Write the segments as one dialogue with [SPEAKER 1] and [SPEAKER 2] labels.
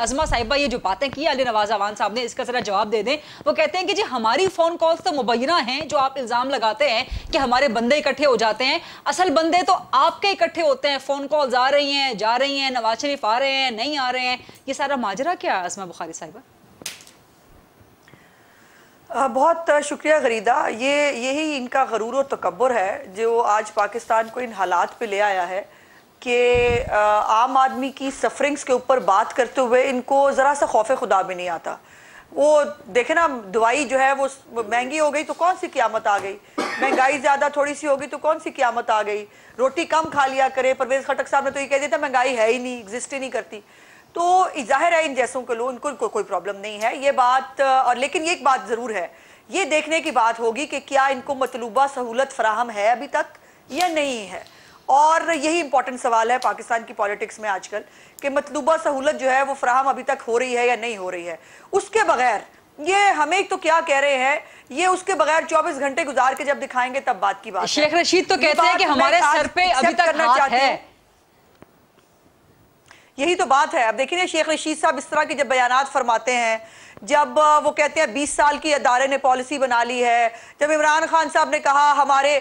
[SPEAKER 1] अजमा साहिबा ये जो बातें की अली नवाज अवान साहब ने इसका जरा जवाब दे दें वो कहते हैं कि जी हमारी फ़ोन कॉल्स तो मुबैना हैं जो आप इल्ज़ाम लगाते हैं कि हमारे बंदे इकट्ठे हो जाते हैं असल बंदे तो आपके इकट्ठे होते हैं फ़ोन कॉल्स आ रही हैं जा रही हैं नवाज शरीफ आ रहे हैं नहीं आ रहे हैं ये सारा माजरा क्या है अजमा बुखारी साहिबा बहुत शुक्रिया गरीदा ये यही इनका गरूर और तकबर है जो आज पाकिस्तान को इन हालात पे ले आया है कि आम आदमी की सफरिंग्स के ऊपर बात करते हुए इनको ज़रा सा खौफ खुदा भी नहीं आता वो देखे ना दवाई जो है वो महंगी हो गई तो कौन सी क्यामत आ गई महंगाई ज़्यादा थोड़ी सी होगी तो कौन सी क्यामत आ गई रोटी कम खा लिया करे परवेज़ खटक साहब ने तो ये कह दिया था महंगाई है ही नहीं एग्जिस्ट ही नहीं करती तो जाहिर है इन जैसों के लोग इनको को, कोई प्रॉब्लम नहीं है ये बात और लेकिन ये एक बात ज़रूर है ये देखने की बात होगी कि क्या इनको मतलूबा सहूलत फ्राहम है अभी तक या नहीं है और यही इंपॉर्टेंट सवाल है पाकिस्तान की पॉलिटिक्स में आजकल कि मतलूबा सहूलत जो है वो फ्राहम अभी तक हो रही है या नहीं हो रही है उसके बगैर ये हमें तो क्या कह रहे हैं ये उसके बगैर 24 घंटे गुजार के जब दिखाएंगे तब बात की बात शेख रशीद तो कहते हैं कि हमारे सर पे अभी तक हाथ है यही तो बात है अब देखिए ना शेख रशीद साहब इस तरह के जब बयान फरमाते हैं जब वो कहते हैं बीस साल की अदारे ने पॉलिसी बना ली है जब इमरान खान साहब ने कहा हमारे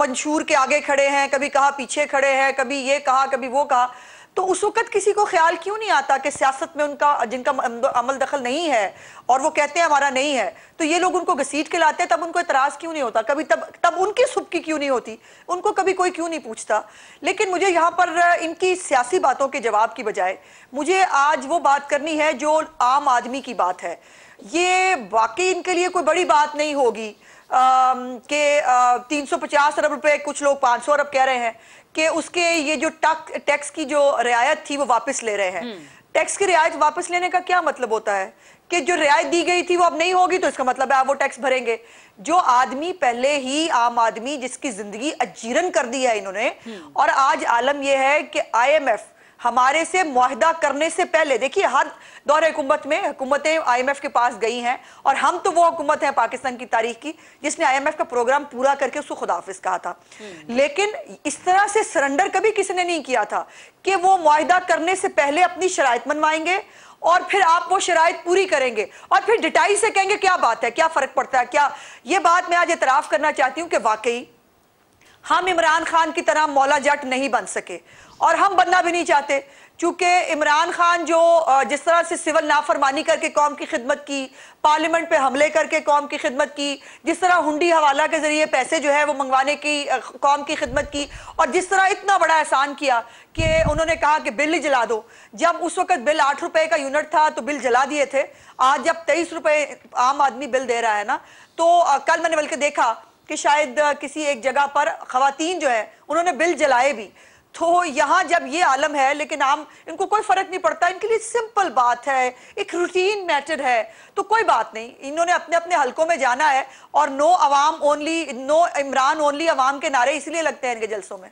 [SPEAKER 1] मंशूर के आगे खड़े हैं कभी कहा पीछे खड़े हैं कभी ये कहा कभी वो कहा तो उस वक्त किसी को ख्याल क्यों नहीं आता कि सियासत में उनका जिनका अमल दखल नहीं है और वो कहते हैं हमारा नहीं है तो ये लोग उनको घसीट के लाते हैं तब उनको इतराज क्यों नहीं होता कभी तब तब उनकी सुबकी क्यों नहीं होती उनको कभी कोई क्यों नहीं पूछता लेकिन मुझे यहाँ पर इनकी सियासी बातों के जवाब की बजाय मुझे आज वो बात करनी है जो आम आदमी की बात है ये वाकई इनके लिए कोई बड़ी बात नहीं होगी कि 350 अरब रुपए कुछ लोग 500 अरब कह रहे हैं कि उसके ये जो टक टैक्स की जो रियायत थी वो वापस ले रहे हैं हम्म। टैक्स की रियायत वापस लेने का क्या मतलब होता है कि जो रियायत दी गई थी वो अब नहीं होगी तो इसका मतलब है आप वो टैक्स भरेंगे जो आदमी पहले ही आम आदमी जिसकी जिंदगी अजीरन कर दी है इन्होंने हम्म। और आज आलम यह है कि आई हमारे से माहदा करने से पहले देखिए हर दौर हुकूमत में हुकूमतें आईएमएफ के पास गई हैं और हम तो वो हुकूमत है पाकिस्तान की तारीख की जिसने आईएमएफ का प्रोग्राम पूरा करके उसको खुदाफिज कहा था हम्म। लेकिन इस तरह से सरेंडर कभी किसी ने नहीं किया था कि वो माहदा करने से पहले अपनी शरात मनवाएंगे और फिर आप वो शराय पूरी करेंगे और फिर डिटाई से कहेंगे क्या बात है क्या फर्क पड़ता है क्या ये बात मैं आज इतराफ़ करना चाहती हूँ कि वाकई हम इमरान खान की तरह मौला जट नहीं बन सके और हम बनना भी नहीं चाहते चूंकि इमरान खान जो जिस तरह से सिविल नाफरमानी करके कौम की खिदमत की पार्लियामेंट पे हमले करके कौम की खिदमत की जिस तरह हुंडी हवाला के ज़रिए पैसे जो है वो मंगवाने की कौम की खिदमत की और जिस तरह इतना बड़ा एहसान किया कि उन्होंने कहा कि बिल जला दो जब उस वक्त बिल आठ रुपए का यूनिट था तो बिल जला दिए थे आज जब तेईस रुपये आम आदमी बिल दे रहा है ना तो कल मैंने बल्कि देखा कि शायद किसी एक जगह पर खातन जो है उन्होंने बिल जलाए भी तो यहाँ जब ये आलम है लेकिन आम इनको कोई फ़र्क नहीं पड़ता इनके लिए सिंपल बात है एक रूटीन मैटर है तो कोई बात नहीं इन्होंने अपने अपने हलकों में जाना है और नो अवाम ओनली नो इमरान ओनली अवाम के नारे इसलिए लगते हैं इनके जलसों में